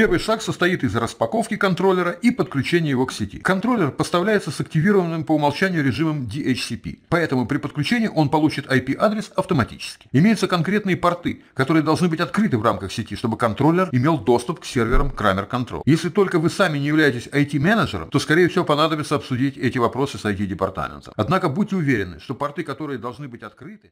Первый шаг состоит из распаковки контроллера и подключения его к сети. Контроллер поставляется с активированным по умолчанию режимом DHCP, поэтому при подключении он получит IP-адрес автоматически. Имеются конкретные порты, которые должны быть открыты в рамках сети, чтобы контроллер имел доступ к серверам Kramer Control. Если только вы сами не являетесь IT-менеджером, то скорее всего понадобится обсудить эти вопросы с IT-департаментом. Однако будьте уверены, что порты, которые должны быть открыты,